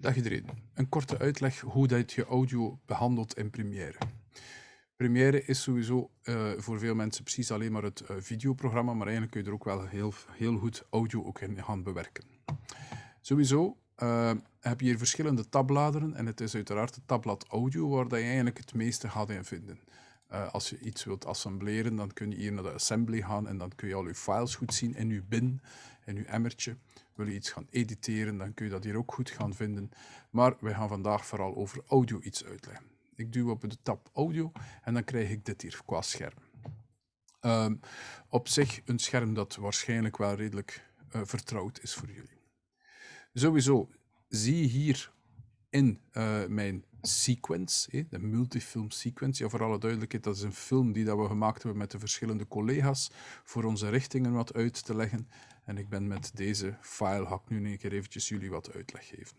Dag iedereen. Een korte uitleg hoe dat je audio behandelt in Premiere. Premiere is sowieso eh, voor veel mensen precies alleen maar het eh, videoprogramma, maar eigenlijk kun je er ook wel heel, heel goed audio ook in gaan bewerken. Sowieso eh, heb je hier verschillende tabbladeren en het is uiteraard het tabblad audio waar dat je eigenlijk het meeste gaat in vinden. als je iets wilt assembleren, dan kun je hier naar de assembly gaan en dan kun je al je files goed zien in je bin, in je emmertje. Wil je iets gaan editeren, dan kun je dat hier ook goed gaan vinden. Maar wij gaan vandaag vooral over audio iets uitleggen. Ik duw op de tab audio en dan krijg ik dit hier qua scherm. Ehm, op zich een scherm dat waarschijnlijk wel redelijk eh, vertrouwd is voor jullie. Sowieso zie je hier in eh, mijn sequence, de multifilm sequence. Ja, voor alle duidelijkheid, dat is een film die dat we gemaakt hebben met de verschillende collega's voor onze richtingen wat uit te leggen. En ik ben met deze file, hak nu een keer eventjes jullie wat uitleg geven.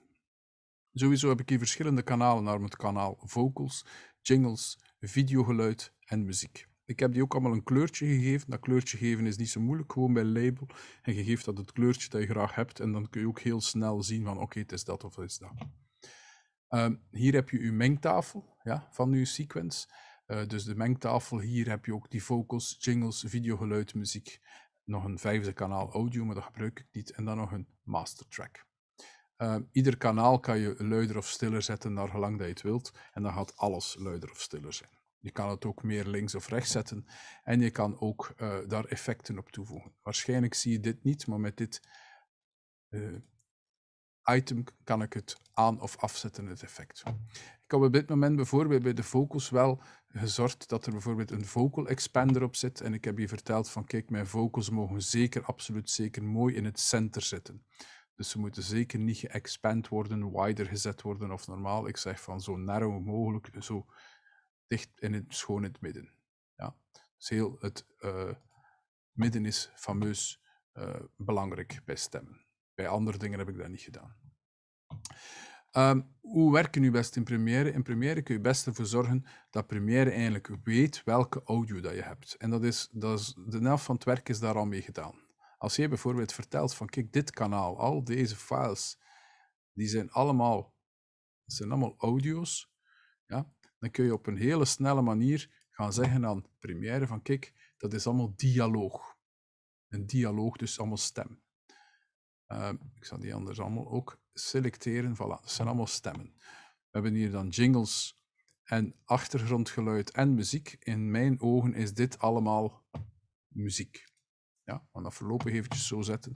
Sowieso heb ik hier verschillende kanalen, namelijk het kanaal vocals, jingles, videogeluid en muziek. Ik heb die ook allemaal een kleurtje gegeven. Dat kleurtje geven is niet zo moeilijk, gewoon bij label. En je geeft dat het kleurtje dat je graag hebt en dan kun je ook heel snel zien van oké, het is dat of het is dat. Ehm, hier heb je uw mengtafel ja, van uw sequence. Eh, dus de mengtafel, hier heb je ook die vocals, jingles, videogeluid, muziek. Nog een vijfde kanaal audio, maar dat gebruik ik niet. En dan nog een master track. Ehm, ieder kanaal kan je luider of stiller zetten naar gelang dat je het wilt. En dan gaat alles luider of stiller zijn. Je kan het ook meer links of rechts zetten. En je kan ook eh, daar effecten op toevoegen. Waarschijnlijk zie je dit niet, maar met dit eh, item kan ik het aan of afzetten, het effect. Ik heb op dit moment bijvoorbeeld bij de vocals wel gezorgd dat er bijvoorbeeld een vocal expander op zit. En ik heb je verteld van kijk, mijn vocals mogen zeker, absoluut zeker mooi in het center zitten. Dus ze moeten zeker niet geëxpand worden, wider gezet worden of normaal. Ik zeg van zo narrow mogelijk, zo dicht in het, schoon in het midden. Ja. Dus heel het eh, midden is fameus eh, belangrijk bij stemmen. Bij andere dingen heb ik dat niet gedaan. Ehm, hoe werken nu best in Premiere? In Premiere kun je best ervoor zorgen dat Premiere eigenlijk weet welke audio dat je hebt. En dat is, dat is, de helft van het werk is daar al mee gedaan. Als jij bijvoorbeeld vertelt van kijk, dit kanaal, al deze files, die zijn allemaal, zijn allemaal audio's, ja, dan kun je op een hele snelle manier gaan zeggen aan Premiere van kijk, dat is allemaal dialoog. Een dialoog, dus allemaal stem. Ehm, ik zal die anders allemaal ook selecteren. Voilà, dat zijn allemaal stemmen. We hebben hier dan jingles en achtergrondgeluid en muziek. In mijn ogen is dit allemaal muziek. Ja, want dat voorlopig eventjes zo zetten.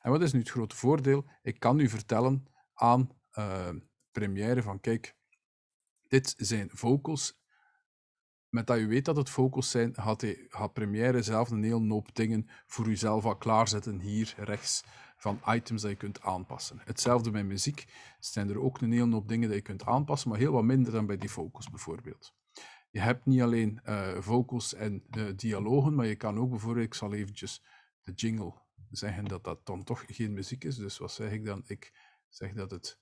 En wat is nu het grote voordeel? Ik kan u vertellen aan ehm, Premiere van kijk, dit zijn vocals met dat je weet dat het focus zijn, gaat, hij, gaat Premiere zelf een heel hoop dingen voor jezelf al klaarzetten hier rechts van items dat je kunt aanpassen. Hetzelfde bij muziek zijn er ook een heel hoop dingen die je kunt aanpassen, maar heel wat minder dan bij die focus bijvoorbeeld. Je hebt niet alleen uh, eh, vocals en uh, dialogen, maar je kan ook bijvoorbeeld, ik zal eventjes de jingle zeggen dat dat dan toch geen muziek is. Dus wat zeg ik dan? Ik zeg dat het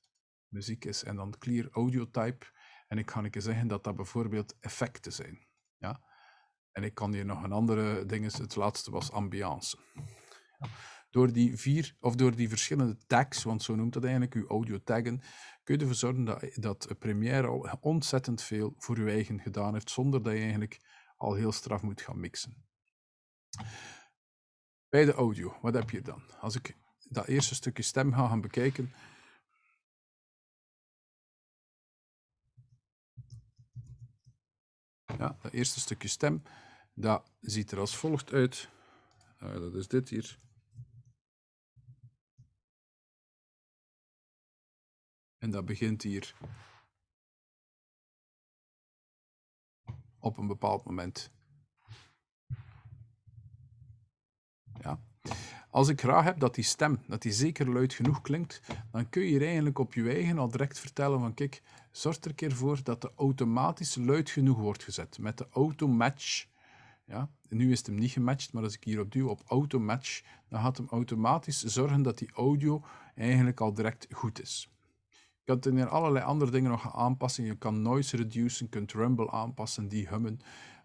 muziek is en dan clear audio type. En ik ga een keer zeggen dat dat bijvoorbeeld effecten zijn. Ja? En ik kan hier nog een andere ding het laatste was ambiance. Door die vier, of door die verschillende tags, want zo noemt dat eigenlijk, uw audio taggen, kun je ervoor zorgen dat, dat Premiere al ontzettend veel voor je eigen gedaan heeft, zonder dat je eigenlijk al heel straf moet gaan mixen. Bij de audio, wat heb je dan? Als ik dat eerste stukje stem ga gaan bekijken, Ja, dat eerste stukje stem, dat ziet er als volgt uit. Eh, dat is dit hier. En dat begint hier op een bepaald moment. Ja. Als ik graag heb dat die stem, dat die zeker luid genoeg klinkt, dan kun je hier eigenlijk op je eigen al direct vertellen van kijk, zorg er een keer voor dat de automatisch luid genoeg wordt gezet. Met de match. ja, nu is het hem niet gematcht, maar als ik hierop duw op auto match, dan gaat hem automatisch zorgen dat die audio eigenlijk al direct goed is. Je kunt er allerlei andere dingen nog aanpassen. Je kan noise reducen, kunt rumble aanpassen, die hummen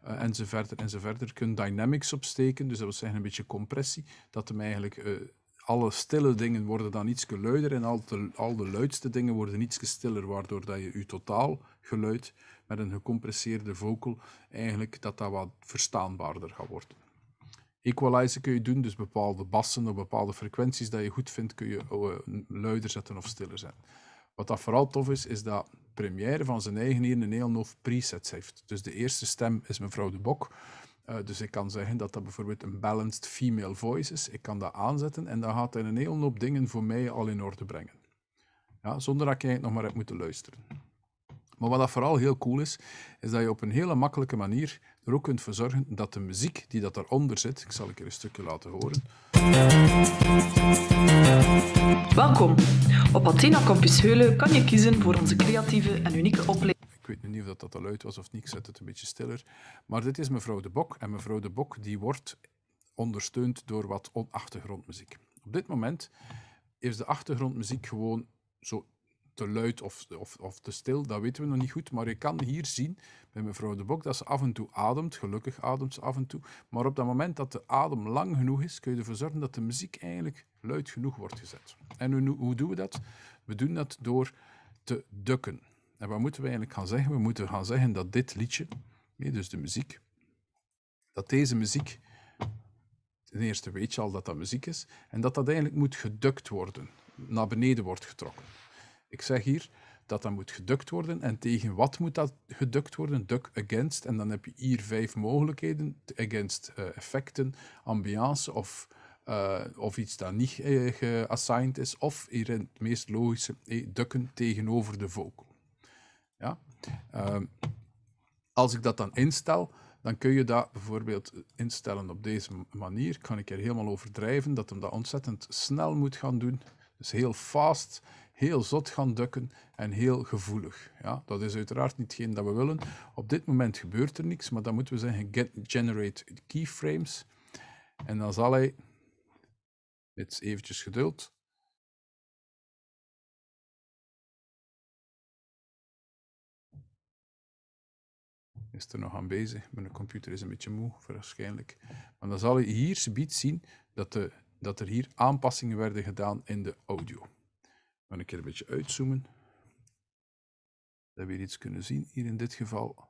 uh, enzovoort enzovoort. Je kunt dynamics opsteken, dus dat wil zeggen een beetje compressie, dat hem eigenlijk... Eh, alle stille dingen worden dan iets geluider en al de, al de luidste dingen worden iets stiller, waardoor dat je je totaal geluid met een gecompresseerde vocal eigenlijk dat dat wat verstaanbaarder gaat worden. Equalizer kun je doen, dus bepaalde bassen op bepaalde frequenties dat je goed vindt, kun je eh, luider zetten of stiller zetten. Wat dat vooral tof is, is dat premiere van zijn eigen hier een heel hoop presets heeft. Dus de eerste stem is mevrouw de Bok. Eh, dus ik kan zeggen dat dat bijvoorbeeld een balanced female voice is. Ik kan dat aanzetten en dan gaat hij een heel hoop dingen voor mij al in orde brengen. Ja, zonder dat ik eigenlijk nog maar hebt moeten luisteren. Maar wat dat vooral heel cool is, is dat je op een hele makkelijke manier er ook kunt voor zorgen dat de muziek die dat daaronder zit, ik zal een keer een stukje laten horen. Welkom. Op Athena Campus Heulen kan je kiezen voor onze creatieve en unieke opleiding. Ik weet niet of dat, dat luid was of niet, ik zet het een beetje stiller. Maar dit is mevrouw De Bok. En mevrouw De Bok die wordt ondersteund door wat achtergrondmuziek. Op dit moment is de achtergrondmuziek gewoon zo te luid of, of, of te stil, dat weten we nog niet goed. Maar je kan hier zien bij mevrouw De Bok dat ze af en toe ademt. Gelukkig ademt ze af en toe. Maar op dat moment dat de adem lang genoeg is, kun je ervoor zorgen dat de muziek eigenlijk luid genoeg wordt gezet. En hoe, hoe doen we dat? We doen dat door te dukken. En wat moeten we eigenlijk gaan zeggen? We moeten gaan zeggen dat dit liedje, dus de muziek, dat deze muziek, ten eerste weet je al dat dat muziek is, en dat dat eigenlijk moet gedukt worden, naar beneden wordt getrokken. Ik zeg hier dat dat moet gedukt worden. En tegen wat moet dat gedukt worden? Duck against. En dan heb je hier vijf mogelijkheden. Against eh, effecten, ambiance of, eh, of iets dat niet eh, geassigned is. Of hier in het meest logische, dukken tegenover de vocal. Ja? Ehm, als ik dat dan instel, dan kun je dat bijvoorbeeld instellen op deze manier. Ik kan ik er helemaal overdrijven dat hem dat ontzettend snel moet gaan doen. Dus heel fast heel zot gaan dukken en heel gevoelig. Ja, dat is uiteraard niet hetgeen dat we willen. Op dit moment gebeurt er niks, maar dan moeten we zeggen get generate keyframes. En dan zal hij, dit eventjes geduld, is er nog aan bezig. Mijn computer is een beetje moe, waarschijnlijk. Maar dan zal je hier zien dat, de, dat er hier aanpassingen werden gedaan in de audio ga een keer een beetje uitzoomen. Dat we iets kunnen zien, hier in dit geval.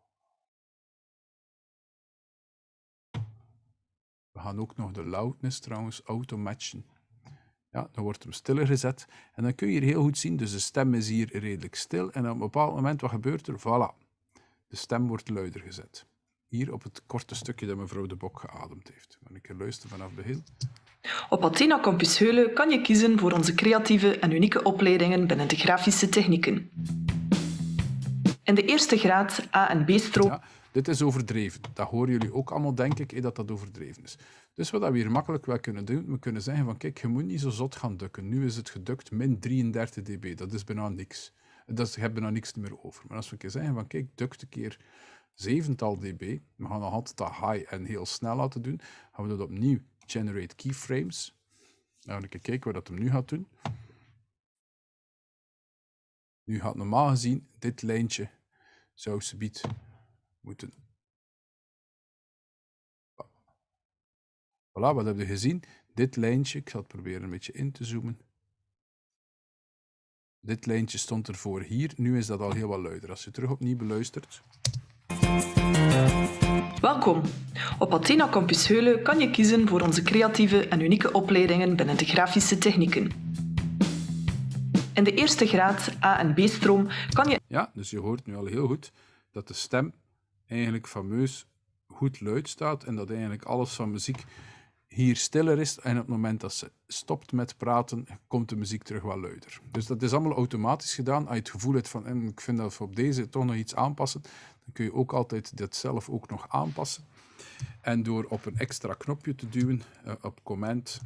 We gaan ook nog de loudness trouwens automatchen. Ja, dan wordt hem stiller gezet. En dan kun je hier heel goed zien, dus de stem is hier redelijk stil. En op een bepaald moment, wat gebeurt er? Voilà, de stem wordt luider gezet. Hier op het korte stukje dat mevrouw de Bok geademd heeft. Wanneer een keer luisteren vanaf het begin. Op Athena Campus Heulen kan je kiezen voor onze creatieve en unieke opleidingen binnen de grafische technieken. In de eerste graad A en B-strook... Ja, dit is overdreven. Dat horen jullie ook allemaal, denk ik, eh, dat dat overdreven is. Dus wat we hier makkelijk wel kunnen doen, we kunnen zeggen van kijk, je moet niet zo zot gaan dukken. Nu is het gedukt min 33 dB, dat is bijna niks. Dat hebben we nou niks meer over. Maar als we kunnen zeggen van kijk, dukt een keer zevental dB, we gaan nog altijd dat high en heel snel laten doen, gaan we dat opnieuw generate keyframes. Nou, even kijken wat dat hem nu gaat doen. Nu gaat normaal gezien dit lijntje zou subiet moeten. Voilà, wat hebben we gezien? Dit lijntje, ik zal het proberen een beetje in te zoomen. Dit lijntje stond ervoor hier, nu is dat al heel wat luider. Als je terug opnieuw beluistert. Welkom. Op Athena Campus Heulen kan je kiezen voor onze creatieve en unieke opleidingen binnen de grafische technieken. In de eerste graad A en B-stroom kan je... Ja, dus je hoort nu al heel goed dat de stem eigenlijk fameus goed luid staat en dat eigenlijk alles van muziek hier stiller is. En op het moment dat ze stopt met praten, komt de muziek terug wat luider. Dus dat is allemaal automatisch gedaan. Als je het gevoel hebt van, ik vind dat we op deze toch nog iets aanpassen, dan kun je ook altijd dit zelf ook nog aanpassen. En door op een extra knopje te duwen, eh, op comment,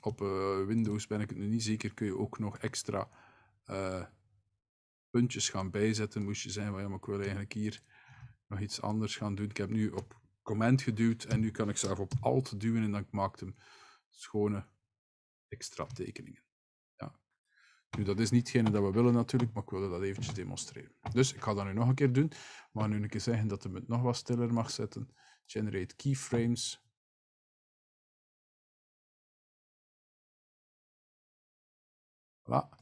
op eh, Windows ben ik het nu niet zeker, kun je ook nog extra eh, puntjes gaan bijzetten. Moest je zijn van, ja, ik wil eigenlijk hier nog iets anders gaan doen. Ik heb nu op comment geduwd en nu kan ik zelf op alt duwen en dan maakt hem schone extra tekeningen. Ja. Nu, dat is niet hetgene dat we willen natuurlijk, maar ik wilde dat eventjes demonstreren. Dus ik ga dat nu nog een keer doen. Maar nu een keer zeggen dat hem het nog wat stiller mag zetten. Generate keyframes. Voilà.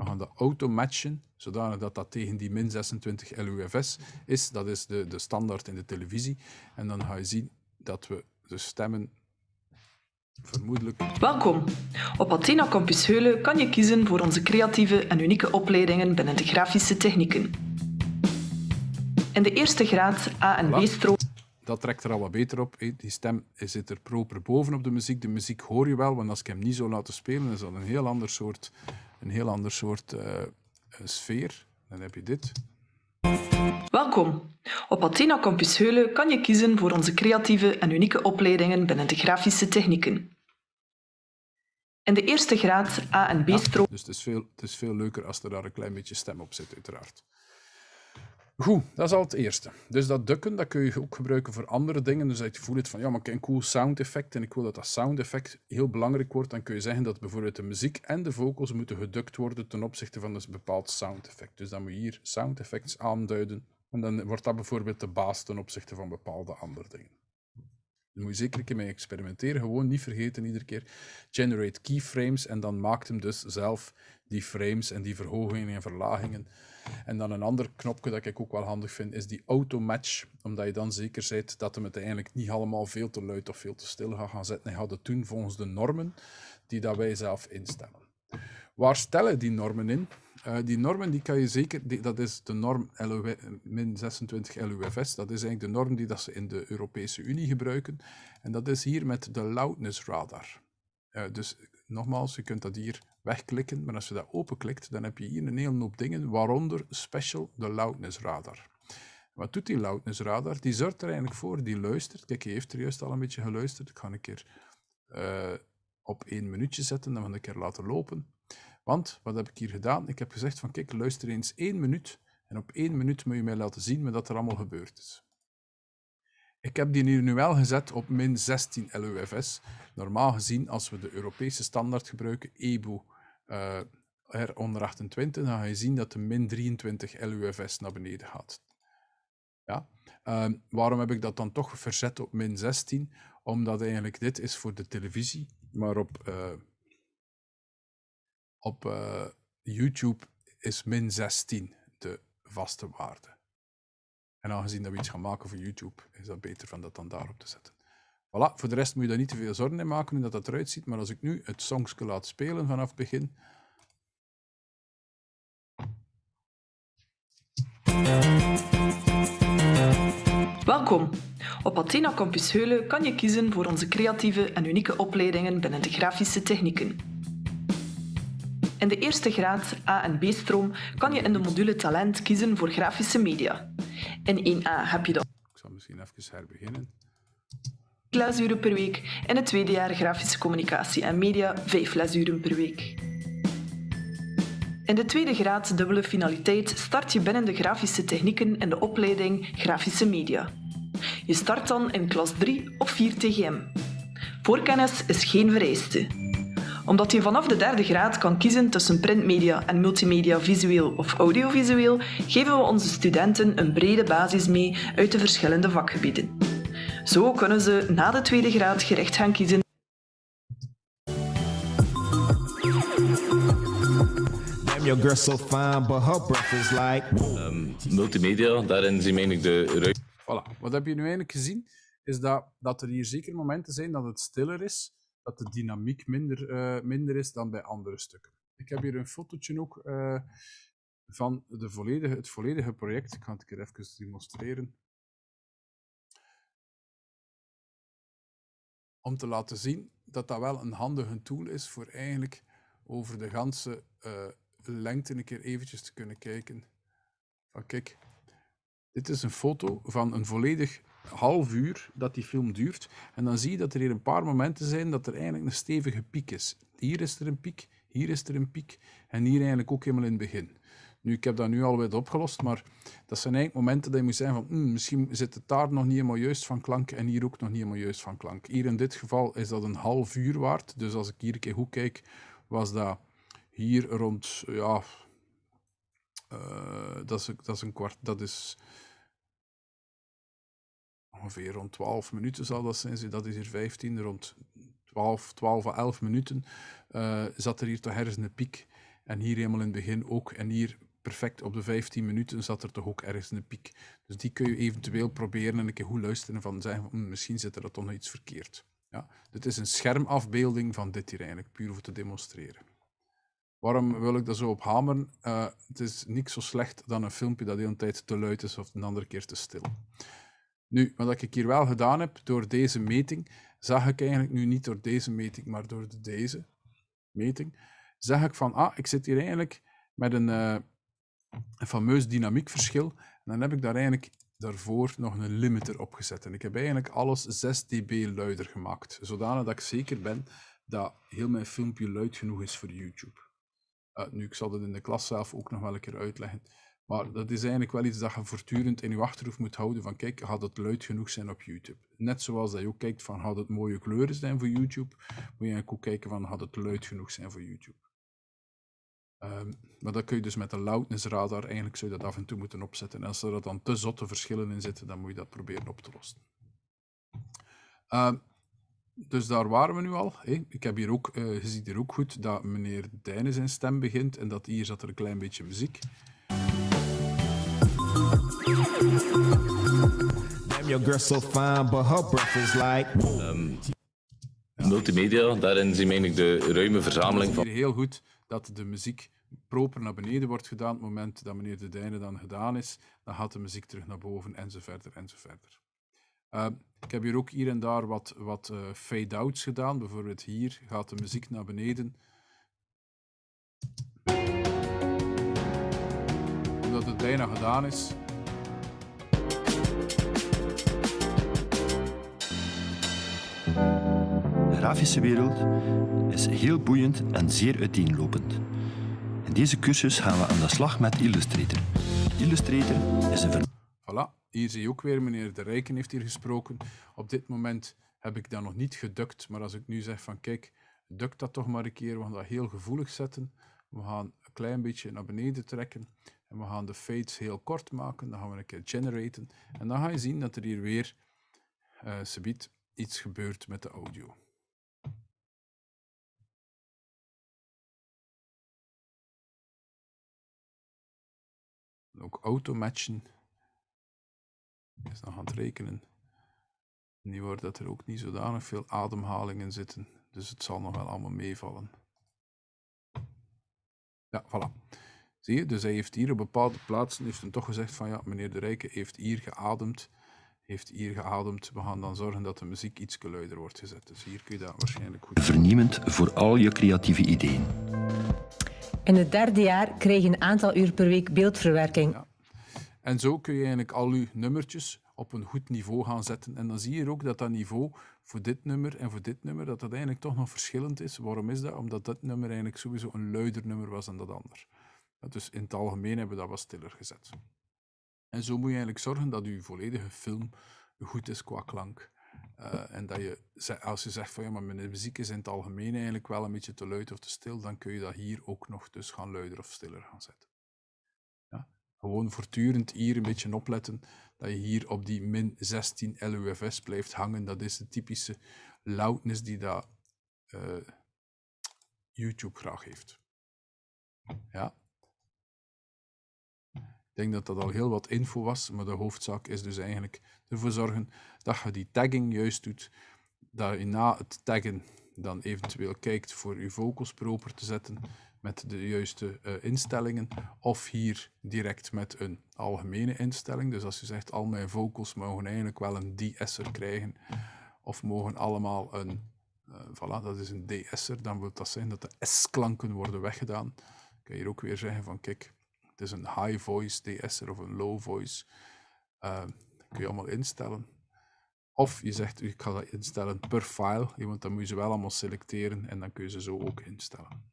We gaan dat automatchen, zodanig dat dat tegen die min 26 LUFS is. Dat is de, de standaard in de televisie. En dan ga je zien dat we de stemmen Vermoedelijk. Welkom. Op Athena Campus Heulen kan je kiezen voor onze creatieve en unieke opleidingen binnen de grafische technieken. In de eerste graad A en B-stroom. Dat trekt er al wat beter op. Die stem zit er proper boven op de muziek. De muziek hoor je wel, want als ik hem niet zou laten spelen, is dat een heel ander soort een heel ander soort eh, eh, sfeer. Dan heb je dit. Welkom. Op Athena Campus Heulen kan je kiezen voor onze creatieve en unieke opleidingen binnen de grafische technieken. In de eerste graad A en B-stroom. dus het is, veel, het is veel leuker als er daar een klein beetje stem op zit, uiteraard. Goed, dat is al het eerste. Dus dat dukken, dat kun je ook gebruiken voor andere dingen. Dus als je voelt van, ja, maar ik heb een cool sound effect en ik wil dat dat sound effect heel belangrijk wordt, dan kun je zeggen dat bijvoorbeeld de muziek en de vocals moeten gedukt worden ten opzichte van een bepaald sound effect. Dus dan moet je hier sound effects aanduiden en dan wordt dat bijvoorbeeld de baas ten opzichte van bepaalde andere dingen. Daar moet je zeker een keer mee experimenteren. Gewoon niet vergeten iedere keer. Generate keyframes en dan maakt hem dus zelf die frames en die verhogingen en verlagingen en dan een ander knopje dat ik ook wel handig vind, is die automatch. Omdat je dan zeker bent dat hem uiteindelijk niet allemaal veel te luid of veel te stil gaat gaan zetten. Hij gaat het doen volgens de normen die dat wij zelf instellen. Waar stellen die normen in? Eh, die normen die kan je zeker, die, dat is de norm LU, min 26 LUFS, dat is eigenlijk de norm die dat ze in de Europese Unie gebruiken. En dat is hier met de loudness radar. Eh, dus nogmaals, je kunt dat hier wegklikken. Maar als je dat openklikt, dan heb je hier een hele hoop dingen, waaronder special de loudness radar. Wat doet die loudness radar? Die zorgt er eigenlijk voor, die luistert. Kijk, hij heeft er juist al een beetje geluisterd. Ik ga een keer eh, op één minuutje zetten en dan een keer laten lopen. Want, wat heb ik hier gedaan? Ik heb gezegd van, kijk, luister eens één minuut. En op één minuut moet je mij laten zien wat er allemaal gebeurd is. Ik heb die hier nu wel gezet op min 16 LUFS. Normaal gezien, als we de Europese standaard gebruiken, EBU uh, eh, R onder 28, dan ga je zien dat de min 23 LUFS naar beneden gaat. Ja. Ehm, waarom heb ik dat dan toch verzet op min 16? Omdat eigenlijk dit is voor de televisie, maar op, eh, op eh, YouTube is min 16 de vaste waarde. En aangezien dat we iets gaan maken voor YouTube, is dat beter van dat dan daarop te zetten. Voilà, voor de rest moet je daar niet te veel zorgen in maken hoe dat, dat eruit ziet. Maar als ik nu het songske laat spelen vanaf begin. Welkom. Op Athena Campus Heulen kan je kiezen voor onze creatieve en unieke opleidingen binnen de grafische technieken. In de eerste graad A en B-stroom kan je in de module Talent kiezen voor grafische media en 1a ah, heb je dan. Ik zal misschien even herbeginnen. Lesuren per week en het tweede jaar grafische communicatie en media 5 lesuren per week. In de tweede graad dubbele finaliteit start je binnen de grafische technieken en de opleiding grafische media. Je start dan in klas 3 of 4 TGM. Voorkennis is geen vereiste omdat je vanaf de derde graad kan kiezen tussen printmedia en multimedia visueel of audiovisueel, geven we onze studenten een brede basis mee uit de verschillende vakgebieden. Zo kunnen ze na de tweede graad gericht gaan kiezen. Ehm, multimedia, daarin zie ik de ruimte. Voilà, wat heb je nu eigenlijk gezien? Is dat, dat er hier zeker momenten zijn dat het stiller is dat de dynamiek minder, eh, minder is dan bij andere stukken. Ik heb hier een fotootje ook eh, van de volledige, het volledige project. Ik ga het even demonstreren. Om te laten zien dat dat wel een handige tool is voor eigenlijk over de ganse uh, lengte een keer eventjes te kunnen kijken. Van kijk, dit is een foto van een volledig half uur dat die film duurt. En dan zie je dat er hier een paar momenten zijn dat er eigenlijk een stevige piek is. Hier is er een piek, hier is er een piek en hier eigenlijk ook helemaal in het begin. Nu, ik heb dat nu alweer opgelost, maar dat zijn eigenlijk momenten dat je moet zijn van hmm, misschien zit het daar nog niet helemaal juist van klank en hier ook nog niet helemaal juist van klank. Hier in dit geval is dat een half uur waard, dus als ik hier een keer goed kijk, was dat hier rond, ja, eh, dat, is, dat is een kwart, dat is ongeveer rond 12 minuten zal dat zijn. Dat is hier 15, rond 12, 12 à 11 minuten eh, zat er hier toch ergens een piek. En hier helemaal in het begin ook. En hier perfect op de 15 minuten zat er toch ook ergens een piek. Dus die kun je eventueel proberen en een keer goed luisteren van zeggen, hmm, misschien zit er toch nog iets verkeerd. Ja, dit is een schermafbeelding van dit hier eigenlijk, puur om te demonstreren. Waarom wil ik dat zo op hameren? Eh, het is niks zo slecht dan een filmpje dat de hele tijd te luid is of een andere keer te stil. Nu, wat ik hier wel gedaan heb door deze meting, zag ik eigenlijk nu niet door deze meting, maar door deze meting, zag ik van, ah, ik zit hier eigenlijk met een, eh, fameus dynamiekverschil. En dan heb ik daar eigenlijk daarvoor nog een limiter op gezet. En ik heb eigenlijk alles 6 dB luider gemaakt, zodanig dat ik zeker ben dat heel mijn filmpje luid genoeg is voor YouTube. Eh, nu, ik zal dat in de klas zelf ook nog wel een keer uitleggen. Maar dat is eigenlijk wel iets dat je voortdurend in je achterhoofd moet houden van kijk, gaat het luid genoeg zijn op YouTube? Net zoals dat je ook kijkt van gaat het mooie kleuren zijn voor YouTube, moet je eigenlijk ook kijken van gaat het luid genoeg zijn voor YouTube? Ehm, maar dat kun je dus met de loudnessradar, eigenlijk zou dat af en toe moeten opzetten. En als er dan te zotte verschillen in zitten, dan moet je dat proberen op te lossen. Ehm, dus daar waren we nu al. ik heb hier ook, uh, je ziet hier ook goed dat meneer Dijnen zijn stem begint en dat hier zat er een klein beetje muziek. Damn, your girl so fine, but breath is like... Ehm, multimedia, daarin zie ik de ruime verzameling van... Heel goed dat de muziek proper naar beneden wordt gedaan. Op het moment dat meneer De Dijne dan gedaan is, dan gaat de muziek terug naar boven enzovoort enzovoort. Uh, ehm, ik heb hier ook hier en daar wat, wat eh, fade-outs gedaan. Bijvoorbeeld hier gaat de muziek naar beneden. Omdat het bijna gedaan is. grafische wereld is heel boeiend en zeer uiteenlopend. In deze cursus gaan we aan de slag met Illustrator. Illustrator is een ver... Voilà, hier zie je ook weer, meneer De Rijken heeft hier gesproken. Op dit moment heb ik dat nog niet gedukt, maar als ik nu zeg van kijk, dukt dat toch maar een keer, we gaan dat heel gevoelig zetten. We gaan een klein beetje naar beneden trekken en we gaan de fades heel kort maken. Dan gaan we een keer generaten en dan ga je zien dat er hier weer, uh, iets gebeurt met de audio. Ook automatchen is nog aan het rekenen. Nu wordt dat er ook niet zodanig veel ademhalingen zitten. Dus het zal nog wel allemaal meevallen. Ja, voilà. Zie je, dus hij heeft hier op bepaalde plaatsen heeft hem toch gezegd van ja, meneer De Rijke heeft hier geademd. Heeft hier geademd. We gaan dan zorgen dat de muziek iets geluider wordt gezet. Dus hier kun je dat waarschijnlijk goed. Verniemend voor al je creatieve ideeën. In het derde jaar krijg je een aantal uur per week beeldverwerking. En zo kun je eigenlijk al je nummertjes op een goed niveau gaan zetten. En dan zie je ook dat dat niveau voor dit nummer en voor dit nummer, dat dat eigenlijk toch nog verschillend is. Waarom is dat? Omdat dat nummer eigenlijk sowieso een luider nummer was dan dat ander. Dus in het algemeen hebben we dat wat stiller gezet. En zo moet je eigenlijk zorgen dat je volledige film goed is qua klank. Eh, en dat je, als je zegt van ja, maar mijn muziek is in het algemeen eigenlijk wel een beetje te luid of te stil, dan kun je dat hier ook nog dus gaan luider of stiller gaan zetten. Ja? Gewoon voortdurend hier een beetje opletten dat je hier op die min 16 LUFS blijft hangen. Dat is de typische loudness die dat, eh, YouTube graag heeft. Ja, ik denk dat dat al heel wat info was, maar de hoofdzaak is dus eigenlijk ervoor zorgen dat je die tagging juist doet. Dat je na het taggen dan eventueel kijkt voor je vocals proper te zetten met de juiste eh, instellingen. Of hier direct met een algemene instelling. Dus als je zegt al mijn vocals mogen eigenlijk wel een de-esser krijgen. Of mogen allemaal een, uh, voilà, dat is een de-esser. Dan wil dat zeggen dat de s-klanken worden weggedaan. Dan kan je hier ook weer zeggen van kijk, is een high voice DS'er of een low voice. Uh, kun je allemaal instellen. Of je zegt, ik ga dat instellen per file, want dan moet je ze wel allemaal selecteren en dan kun je ze zo ook instellen.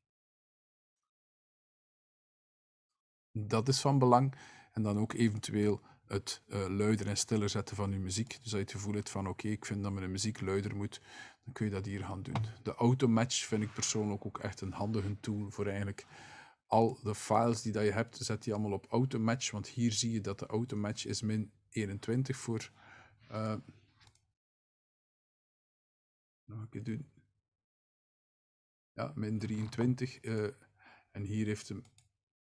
Dat is van belang. En dan ook eventueel het uh, luider en stiller zetten van je muziek. Dus als je het gevoel hebt van oké, ik vind dat mijn muziek luider moet, dan kun je dat hier gaan doen. De automatch vind ik persoonlijk ook echt een handige tool voor eigenlijk al de files die dat je hebt, zet die allemaal op automatch. Want hier zie je dat de automatch is min 21 voor... Uh, doen. Ja, min 23. Eh, en hier heeft hem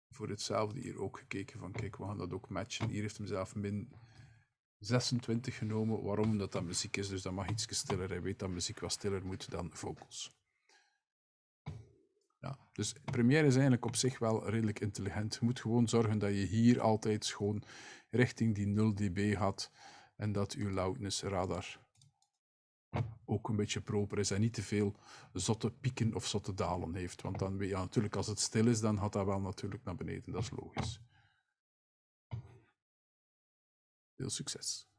voor hetzelfde hier ook gekeken van kijk, we gaan dat ook matchen. Hier heeft hem zelf min 26 genomen. Waarom? Dat dat muziek is, dus dat mag iets stiller. Hij weet dat muziek wat stiller moet dan vocals. Dus Premiere is eigenlijk op zich wel redelijk intelligent. Je moet gewoon zorgen dat je hier altijd schoon richting die 0 dB gaat en dat je loudness radar ook een beetje proper is en niet te veel zotte pieken of zotte dalen heeft. Want dan, ja, natuurlijk als het stil is, dan gaat dat wel natuurlijk naar beneden. Dat is logisch. Veel succes.